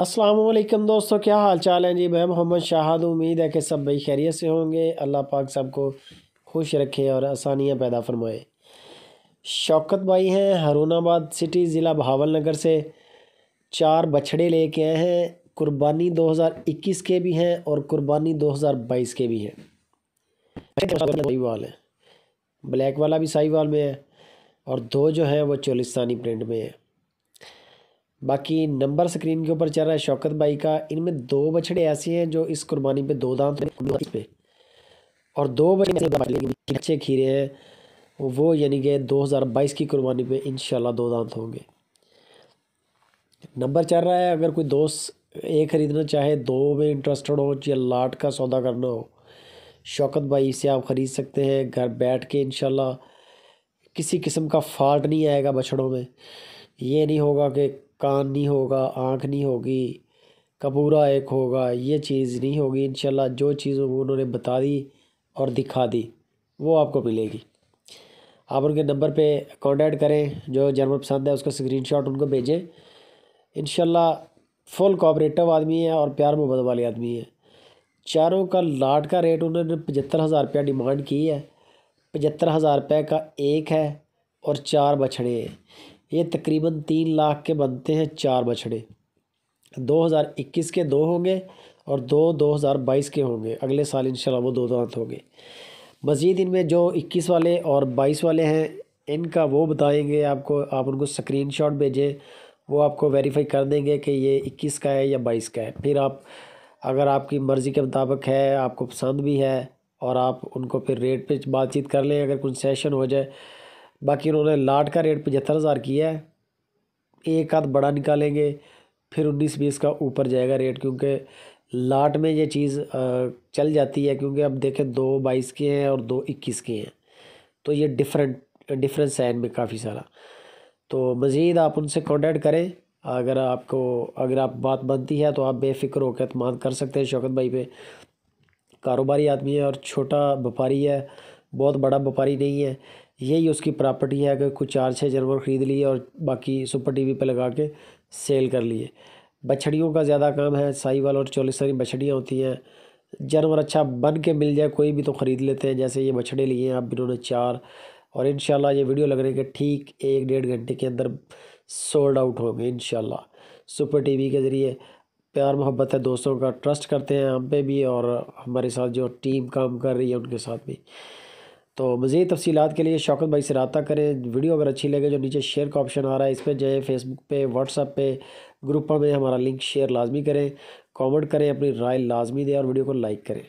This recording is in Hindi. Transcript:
असलकम दोस्तों क्या हाल चाल है जी मैं मोहम्मद शाहद उम्मीद है कि सब भाई खैरियत से होंगे अल्लाह पाक सबको खुश रखे और आसानियाँ पैदा फरमाए शौकत भाई हैं हरूनाबाद सिटी ज़िला भावल नगर से चार बछड़े लेके आए हैं कुर्बानी 2021 के भी हैं और कुर्बानी 2022 के भी हैं साहिवाल हैं ब्लैक वाला भी साहिवाल में है और दो जो हैं वो चोलिस्तानी प्रिंट में है बाकी नंबर स्क्रीन के ऊपर चल रहा है शौकत बाई का इनमें दो बछड़े ऐसे हैं जो इस कुर्बानी पे दो दांत पे और दो बछड़े अच्छे खीरे हैं वो यानी कि 2022 की कुर्बानी पे इन दो दांत होंगे नंबर चल रहा है अगर कोई दोस्त एक ख़रीदना चाहे दो में इंटरेस्टेड हो या लाट का सौदा करना हो शौकत भाई से आप ख़रीद सकते हैं घर बैठ के इन किसी किस्म का फॉल्ट नहीं आएगा बछड़ों में ये नहीं होगा कि कान नहीं होगा आँख नहीं होगी कपूरा एक होगा ये चीज़ नहीं होगी इन जो चीज़ उन्होंने बता दी और दिखा दी वो आपको मिलेगी आप उनके नंबर पे कांटेक्ट करें जो जानवर पसंद है उसका स्क्रीनशॉट उनको भेजें इन फुल कोऑपरेटिव आदमी है और प्यार मोहब्बत वाले आदमी है चारों का लाट का रेट उन्होंने पचहत्तर हज़ार रुपया डिमांड की है पचहत्तर हज़ार रुपये का एक है और चार बछड़े हैं ये तकरीबन तीन लाख के बनते हैं चार बछड़े 2021 के दो होंगे और दो 2022 के होंगे अगले साल इंशाल्लाह वो दो दांत होंगे मज़ीद इनमें जो 21 वाले और 22 वाले हैं इनका वो बताएंगे आपको आप उनको स्क्रीन शॉट भेजें वो आपको वेरीफाई कर देंगे कि ये इक्कीस का है या बाईस का है फिर आप अगर आपकी मर्ज़ी के मुताबिक है आपको पसंद भी है और आप उनको फिर रेट पर बातचीत कर लें अगर कुछ सेशन हो जाए बाकी उन्होंने लाट का रेट पचहत्तर हज़ार किया है एक हाथ बड़ा निकालेंगे फिर उन्नीस बीस का ऊपर जाएगा रेट क्योंकि लाट में ये चीज़ चल जाती है क्योंकि अब देखें दो बाईस के हैं और दो इक्कीस के हैं तो ये डिफरेंट डिफरेंस है इनमें काफ़ी सारा तो मज़ीद आप उनसे कॉन्टेक्ट करें अगर आपको अगर आप बात बनती है तो आप बेफिक्र होकर अतमान कर सकते हैं शौकत भाई पे कारोबारी आदमी है और छोटा व्यापारी है बहुत बड़ा व्यापारी नहीं है यही उसकी प्रॉपर्टी है अगर कुछ चार छः जानवर ख़रीद लिए और बाकी सुपर टीवी पे लगा के सेल कर लिए बछड़ियों का ज़्यादा काम है साहिवाल और सारी बछड़ियाँ होती हैं जानवर अच्छा बन के मिल जाए कोई भी तो ख़रीद लेते हैं जैसे ये बछड़े लिए हैं आप इन्होंने चार और इन ये वीडियो लगने के ठीक एक डेढ़ घंटे के अंदर सोल्ड आउट होंगे इन सुपर टी के ज़रिए प्यार मोहब्बत है दोस्तों का ट्रस्ट करते हैं हम पे भी और हमारे साथ जो टीम काम कर रही है उनके साथ भी तो मज़ीद तफसीत के लिए शौकत भाई से रबा करें वीडियो अगर अच्छी लगे जो नीचे शेयर का ऑप्शन आ रहा है इस पर जाए फेसबुक पे व्हाट्सअप पे ग्रुपों में हमारा लिंक शेयर लाजमी करें कमेंट करें अपनी राय लाजमी दें और वीडियो को लाइक करें